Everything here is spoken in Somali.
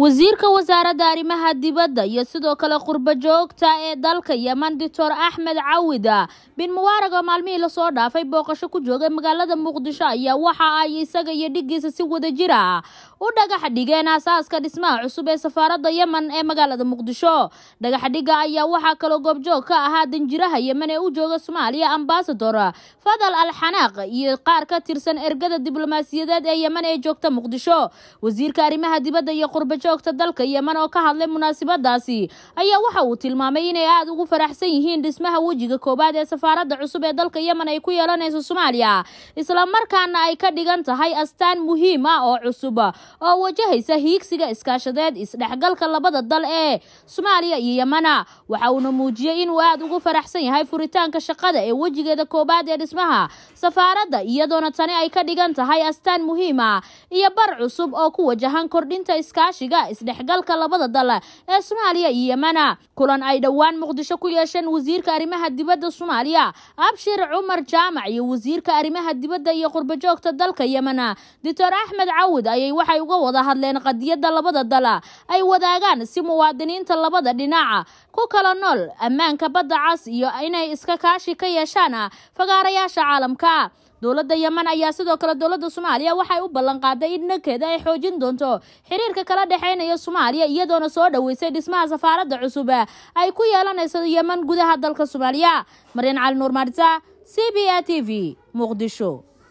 wasiirka wasaaradda arrimaha dibadda iyo sidoo kale qurbo joogta ee dalka yeman doctor axmed cawid bin mubaarag oo maalmihii lasoo dhaafay booqasho ku joogay magaalada muqdisho ayaa waxa ay isaga iyo dhiggiisa si wadajir ah u dhagax dhigeen aasaaska dhismaha cusub ee safaaradda yeman ee magaalada muqdisho dhagaxdhigga ayaa waxaa kaloo goobjoog ka ahaa danjiraha yeman ee u jooga soomaaliya ambasador fadal xanaaq iyo qaar ka tirsan ergada diblomaasiyadeed ee yeman ee joogta muqdisho wasiirka arrimaha dibadda iyo qurbajoog joogta dalka yeman oo ka hadlay munaasabadaasi ayaa waxa uu tilmaamay inay aad ugu faraxsan yihiin dhismaha wejiga koowaad ee safaaradda cusub ee dalka yeman ay ku yeelanayso soomaaliya isla markaana ay ka dhigan tahay astaan muhiim ah oo cusub oo wajahaysa hiigsiga iskaashadeed isdhexgalka labada dal ee soomaaliya iyo yemana waxa uuna muujiyey inuu aada ugu faraxsan yahay furitaanka shaqada ee wejigeeda koowaad ee dhismaha safaaradda iyadoona tani ay ka dhigan tahay astaan muhiim ah iyo bar cusub oo ku wajahan kordhinta iskaashiga xilliga isdhexgalka labada dal ee soomaaliya iyo yemena kulan ay dhowaan muqdisho ku yeesheen wasiirka arrimaha dibadda soomaaliya abshir cumar jaamac iyo wasiirka arrimaha dibadda iyo qurbajoogta dalka yemena doctor axmed cawud ayay waxay uga wada hadleen qadiyadda labada dal ay wadaagaan si muwaadiniinta labada dhinaca ku kala nool ammaanka badda cas iyo inay iska kaashi ka yeeshaan fagaarayaasha caalamka dowladda yeman ayaa sidoo kale dowladda soomaaliya waxay u ballanqaaday in dhankeeda ay xoojin doonto xiriirka kala dhexeynaya soomaaliya iyadoona soo dhoweysay dhismaha safaaradda cusub ay ku yeelanayso yeman gudaha dalka soomaaliya maryan cali nuur maarisa c b a t v muqdisho